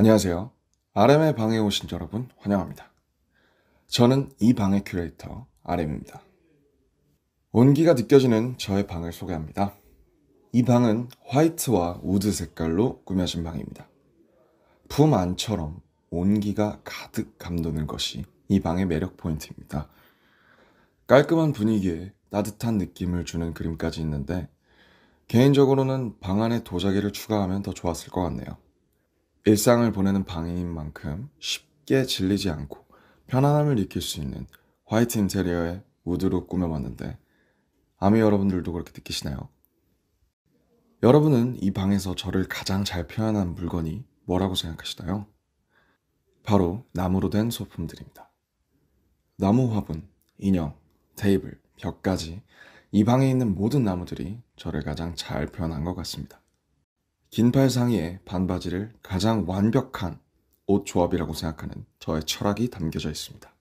안녕하세요. RM의 방에 오신 여러분 환영합니다. 저는 이 방의 큐레이터 RM입니다. 온기가 느껴지는 저의 방을 소개합니다. 이 방은 화이트와 우드 색깔로 꾸며진 방입니다. 품 안처럼 온기가 가득 감도는 것이 이 방의 매력 포인트입니다. 깔끔한 분위기에 따뜻한 느낌을 주는 그림까지 있는데 개인적으로는 방 안에 도자기를 추가하면 더 좋았을 것 같네요. 일상을 보내는 방인 만큼 쉽게 질리지 않고 편안함을 느낄 수 있는 화이트 인테리어의 우드로 꾸며봤는데 아미 여러분들도 그렇게 느끼시나요? 여러분은 이 방에서 저를 가장 잘 표현한 물건이 뭐라고 생각하시나요? 바로 나무로 된 소품들입니다. 나무 화분, 인형, 테이블, 벽까지 이 방에 있는 모든 나무들이 저를 가장 잘 표현한 것 같습니다. 긴팔 상의에 반바지를 가장 완벽한 옷 조합이라고 생각하는 저의 철학이 담겨져 있습니다.